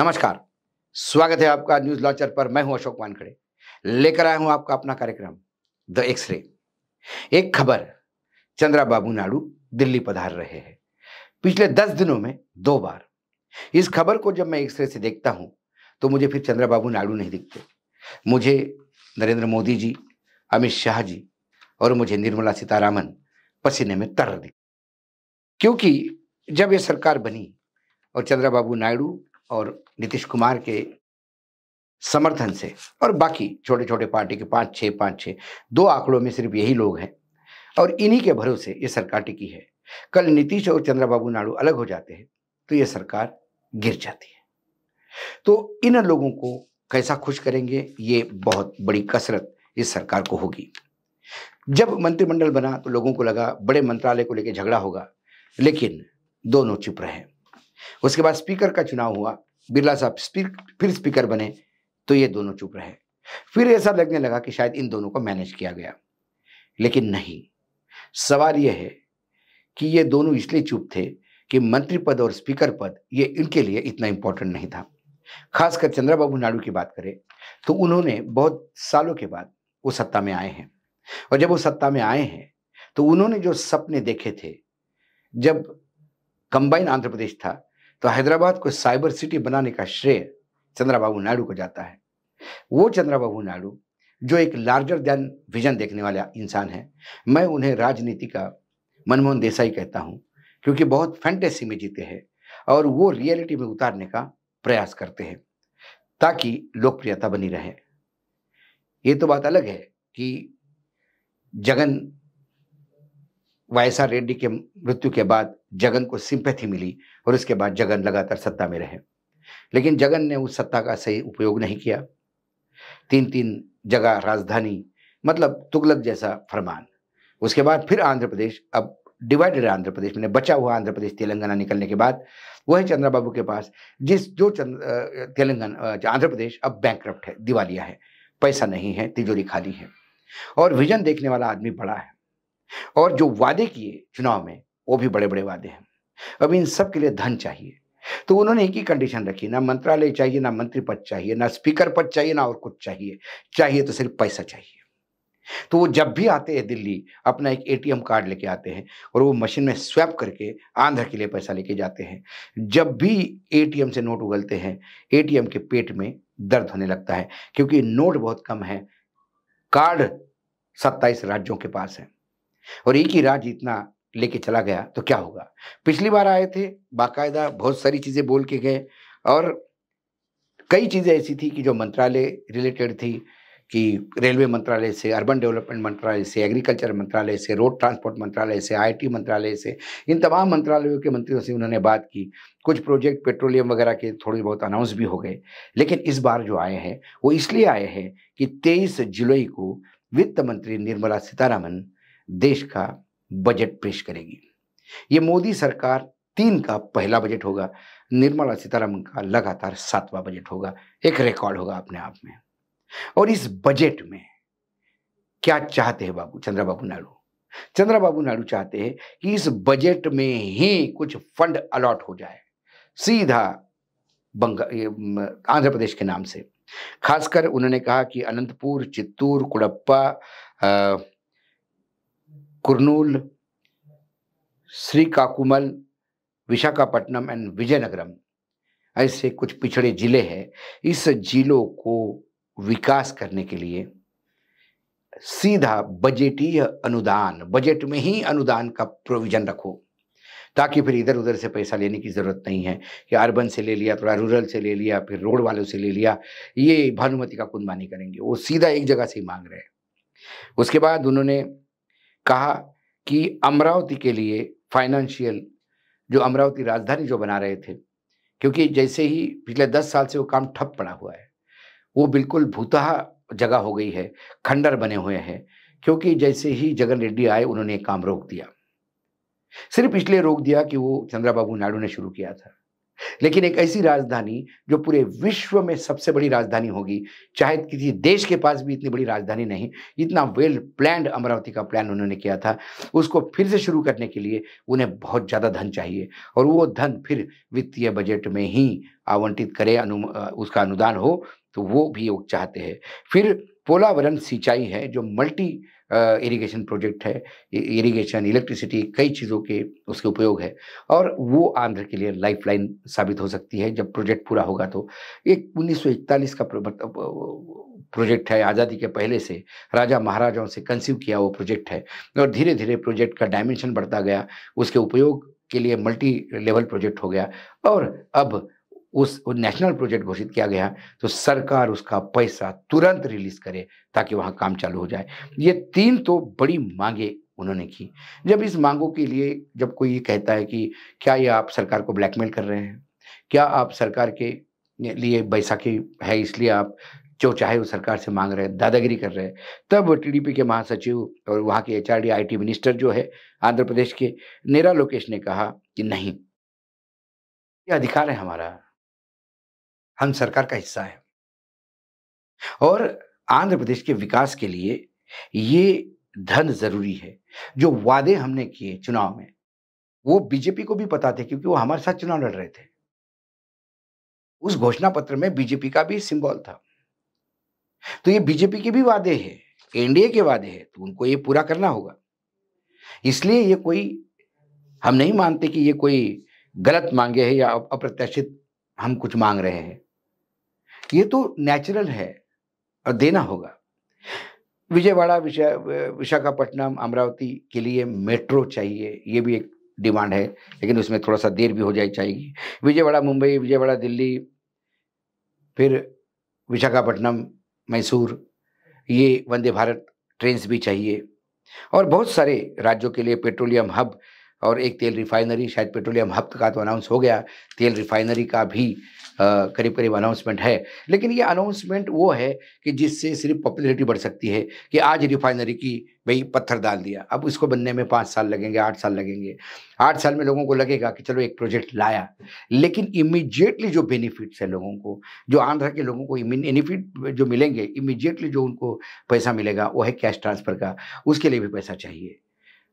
नमस्कार स्वागत है आपका न्यूज लॉन्चर पर मैं हूं अशोक वानखड़े लेकर आया हूं आपका अपना कार्यक्रम द एक्सरे एक खबर चंद्रा बाबू नायडू दिल्ली पधार रहे हैं पिछले दस दिनों में दो बार इस खबर को जब मैं एक्सरे से देखता हूं तो मुझे फिर चंद्रा बाबू नायडू नहीं दिखते मुझे नरेंद्र मोदी जी अमित शाह जी और मुझे निर्मला सीतारामन पसीने में तर दिख क्योंकि जब ये सरकार बनी और चंद्रा बाबू नायडू और नीतीश कुमार के समर्थन से और बाकी छोटे छोटे पार्टी के पाँच छः पाँच छः दो आंकड़ों में सिर्फ यही लोग हैं और इन्हीं के भरोसे ये सरकार टिकी है कल नीतीश और चंद्रबाबू नायडू अलग हो जाते हैं तो ये सरकार गिर जाती है तो इन लोगों को कैसा खुश करेंगे ये बहुत बड़ी कसरत इस सरकार को होगी जब मंत्रिमंडल बना तो लोगों को लगा बड़े मंत्रालय को लेकर झगड़ा होगा लेकिन दोनों चुप रहे उसके बाद स्पीकर का चुनाव हुआ बिरला साहब स्पीक, फिर स्पीकर बने तो ये दोनों चुप रहे फिर ऐसा लगने लगा कि शायद इन दोनों को मैनेज किया गया लेकिन नहीं सवाल यह है कि ये दोनों इसलिए चुप थे कि मंत्री पद और स्पीकर पद ये इनके लिए इतना इम्पोर्टेंट नहीं था खासकर चंद्राबाबू नायडू की बात करें तो उन्होंने बहुत सालों के बाद वो सत्ता में आए हैं और जब वो सत्ता में आए हैं तो उन्होंने जो सपने देखे थे जब कंबाइन आंध्र प्रदेश था तो हैदराबाद को साइबर सिटी बनाने का श्रेय चंद्राबाबू नायडू को जाता है वो चंद्राबाबू नायडू जो एक लार्जर दैन विजन देखने वाले इंसान है मैं उन्हें राजनीति का मनमोहन देसाई कहता हूँ क्योंकि बहुत फैंटेसी में जीते हैं और वो रियलिटी में उतारने का प्रयास करते हैं ताकि लोकप्रियता बनी रहे ये तो बात अलग है कि जगन वाई रेड्डी के मृत्यु के बाद जगन को सिंपैथी मिली और उसके बाद जगन लगातार सत्ता में रहे लेकिन जगन ने उस सत्ता का सही उपयोग नहीं किया तीन तीन जगह राजधानी मतलब तुगलक जैसा फरमान उसके बाद फिर आंध्र प्रदेश अब डिवाइडेड आंध्र प्रदेश मैंने बचा हुआ आंध्र प्रदेश तेलंगाना निकलने के बाद वह चंद्राबाबू के पास जिस जो तेलंगाना आंध्र प्रदेश अब बैंक है दिवालिया है पैसा नहीं है तिजोरी खाली है और विजन देखने वाला आदमी बड़ा है और जो वादे किए चुनाव में वो भी बड़े बड़े वादे हैं अब इन सब के लिए धन चाहिए तो उन्होंने एक ही कंडीशन रखी ना मंत्रालय चाहिए ना मंत्री पद चाहिए ना स्पीकर पद चाहिए ना और कुछ चाहिए चाहिए तो सिर्फ पैसा चाहिए तो वो जब भी आते हैं दिल्ली अपना एक एटीएम कार्ड लेके आते हैं और वो मशीन में स्वैप करके आंध्र के लिए पैसा लेके जाते हैं जब भी एटीएम से नोट उगलते हैं एटीएम के पेट में दर्द होने लगता है क्योंकि नोट बहुत कम है कार्ड सत्ताईस राज्यों के पास है और एक ही राज इतना लेके चला गया तो क्या होगा पिछली बार आए थे बाकायदा बहुत सारी चीज़ें बोल के गए और कई चीज़ें ऐसी थी कि जो मंत्रालय रिलेटेड थी कि रेलवे मंत्रालय से अर्बन डेवलपमेंट मंत्रालय से एग्रीकल्चर मंत्रालय से रोड ट्रांसपोर्ट मंत्रालय से आईटी मंत्रालय से इन तमाम मंत्रालयों के मंत्रियों से उन्होंने बात की कुछ प्रोजेक्ट पेट्रोलियम वगैरह के थोड़े बहुत अनाउंस भी हो गए लेकिन इस बार जो आए हैं वो इसलिए आए हैं कि तेईस जुलाई को वित्त मंत्री निर्मला सीतारामन देश का बजट पेश करेगी ये मोदी सरकार तीन का पहला बजट होगा निर्मला सीतारामन का लगातार सातवां बजट होगा एक रिकॉर्ड होगा अपने आप में और इस बजट में क्या चाहते हैं बाबू चंद्रा बाबू नायडू चंद्रा बाबू नायडू चाहते हैं कि इस बजट में ही कुछ फंड अलॉट हो जाए सीधा बंगाल आंध्र प्रदेश के नाम से खासकर उन्होंने कहा कि अनंतपुर चित्तूर कुड़प्पा Kurnool, श्रीकाकुमल विशाखापट्टनम एंड विजयनगरम ऐसे कुछ पिछड़े जिले हैं इस जिलों को विकास करने के लिए सीधा बजटीय अनुदान बजट में ही अनुदान का प्रोविजन रखो ताकि फिर इधर उधर से पैसा लेने की ज़रूरत नहीं है कि अर्बन से ले लिया थोड़ा रूरल से ले लिया फिर रोड वालों से ले लिया ये भानुमति का कुनबानी करेंगे वो सीधा एक जगह से ही मांग रहे हैं उसके बाद उन्होंने कहा कि अमरावती के लिए फाइनेंशियल जो अमरावती राजधानी जो बना रहे थे क्योंकि जैसे ही पिछले दस साल से वो काम ठप पड़ा हुआ है वो बिल्कुल भूतहा जगह हो गई है खंडर बने हुए हैं क्योंकि जैसे ही जगन रेड्डी आए उन्होंने काम रोक दिया सिर्फ इसलिए रोक दिया कि वो चंद्राबाबू नायडू ने शुरू किया था लेकिन एक ऐसी राजधानी जो पूरे विश्व में सबसे बड़ी राजधानी होगी चाहे किसी देश के पास भी इतनी बड़ी राजधानी नहीं इतना वेल प्लान्ड अमरावती का प्लान उन्होंने किया था उसको फिर से शुरू करने के लिए उन्हें बहुत ज़्यादा धन चाहिए और वो धन फिर वित्तीय बजट में ही आवंटित करे अनु उसका अनुदान हो तो वो भी लोग चाहते हैं फिर पोलावरण सिंचाई है जो मल्टी इरिगेशन प्रोजेक्ट है इरिगेशन इलेक्ट्रिसिटी कई चीज़ों के उसके उपयोग है और वो आंध्र के लिए लाइफलाइन साबित हो सकती है जब प्रोजेक्ट पूरा होगा तो एक इकतालीस का मतलब, प्रोजेक्ट है आज़ादी के पहले से राजा महाराजाओं से कंसीव किया वो प्रोजेक्ट है और धीरे धीरे प्रोजेक्ट का डायमेंशन बढ़ता गया उसके उपयोग के लिए मल्टी लेवल प्रोजेक्ट हो गया और अब उस नेशनल प्रोजेक्ट घोषित किया गया तो सरकार उसका पैसा तुरंत रिलीज करे ताकि वहाँ काम चालू हो जाए ये तीन तो बड़ी मांगे उन्होंने की जब इस मांगों के लिए जब कोई ये कहता है कि क्या ये आप सरकार को ब्लैकमेल कर रहे हैं क्या आप सरकार के लिए बैसाखी है इसलिए आप जो चाहे वो सरकार से मांग रहे हैं दादागिरी कर रहे हैं तब टीडीपी के महासचिव और वहाँ के एच आर मिनिस्टर जो है आंध्र प्रदेश के नेरा लोकेश ने कहा कि नहीं ये अधिकार है हमारा हम सरकार का हिस्सा है और आंध्र प्रदेश के विकास के लिए ये धन जरूरी है जो वादे हमने किए चुनाव में वो बीजेपी को भी पता थे क्योंकि वो हमारे साथ चुनाव लड़ रहे थे उस घोषणा पत्र में बीजेपी का भी सिंबल था तो ये बीजेपी के भी वादे हैं एनडीए के वादे हैं तो उनको ये पूरा करना होगा इसलिए ये कोई हम नहीं मानते कि ये कोई गलत मांगे है या अप्रत्याशित हम कुछ मांग रहे हैं ये तो नेचुरल है और देना होगा विजयवाड़ा विशा विशाखापट्टनम अमरावती के लिए मेट्रो चाहिए ये भी एक डिमांड है लेकिन उसमें थोड़ा सा देर भी हो जाए चाहिए विजयवाड़ा मुंबई विजयवाड़ा दिल्ली फिर विशाखापट्टनम मैसूर ये वंदे भारत ट्रेन्स भी चाहिए और बहुत सारे राज्यों के लिए पेट्रोलियम हब और एक तेल रिफाइनरी शायद पेट्रोलियम हफ्त का तो अनाउंस हो गया तेल रिफाइनरी का भी करीब करीब अनाउंसमेंट है लेकिन ये अनाउंसमेंट वो है कि जिससे सिर्फ पॉपुलरिटी बढ़ सकती है कि आज रिफाइनरी की भाई पत्थर डाल दिया अब इसको बनने में पाँच साल लगेंगे आठ साल लगेंगे आठ साल में लोगों को लगेगा कि चलो एक प्रोजेक्ट लाया लेकिन इमीजिएटली जो बेनिफिट्स हैं लोगों को जो आंध्र के लोगों को बेनिफिट जो मिलेंगे इमीजिएटली जो उनको पैसा मिलेगा वो है कैश ट्रांसफ़र का उसके लिए भी पैसा चाहिए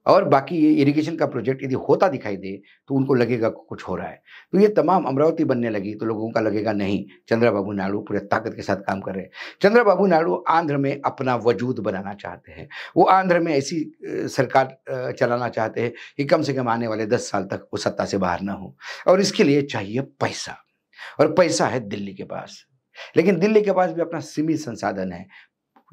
और बाकी ये इरिगेशन का प्रोजेक्ट यदि होता दिखाई दे तो उनको लगेगा कुछ हो रहा है तो ये तमाम अमरावती बनने लगी तो लोगों का लगेगा नहीं चंद्राबाबू नायडू पूरे ताकत के साथ काम कर रहे हैं चंद्राबाबू नायडू आंध्र में अपना वजूद बनाना चाहते हैं वो आंध्र में ऐसी सरकार चलाना चाहते हैं कि कम से कम आने वाले दस साल तक वो सत्ता से बाहर ना हो और इसके लिए चाहिए पैसा और पैसा है दिल्ली के पास लेकिन दिल्ली के पास भी अपना सीमित संसाधन है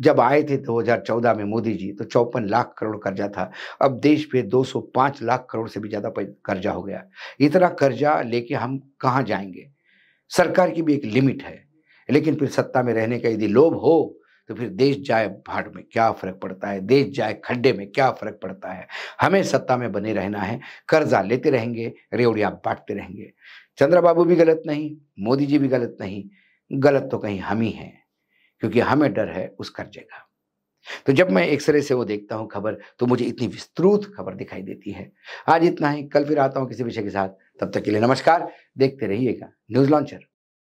जब आए थे 2014 तो में मोदी जी तो चौपन लाख करोड़ कर्जा था अब देश पे 205 लाख करोड़ से भी ज़्यादा कर्जा हो गया इतना कर्जा लेके हम कहाँ जाएंगे सरकार की भी एक लिमिट है लेकिन फिर सत्ता में रहने का यदि लोभ हो तो फिर देश जाए भाड़ में क्या फर्क पड़ता है देश जाए खड्डे में क्या फर्क पड़ता है हमें सत्ता में बने रहना है कर्जा लेते रहेंगे रेवड़िया बांटते रहेंगे चंद्रबाबू भी गलत नहीं मोदी जी भी गलत नहीं गलत तो कहीं हम ही हैं क्योंकि हमें डर है उस कर्जे का तो जब मैं एक्सरे से वो देखता हूँ खबर तो मुझे इतनी विस्तृत खबर दिखाई देती है आज इतना ही कल फिर आता हूँ किसी विषय के साथ तब तक के लिए नमस्कार देखते रहिएगा न्यूज लॉन्चर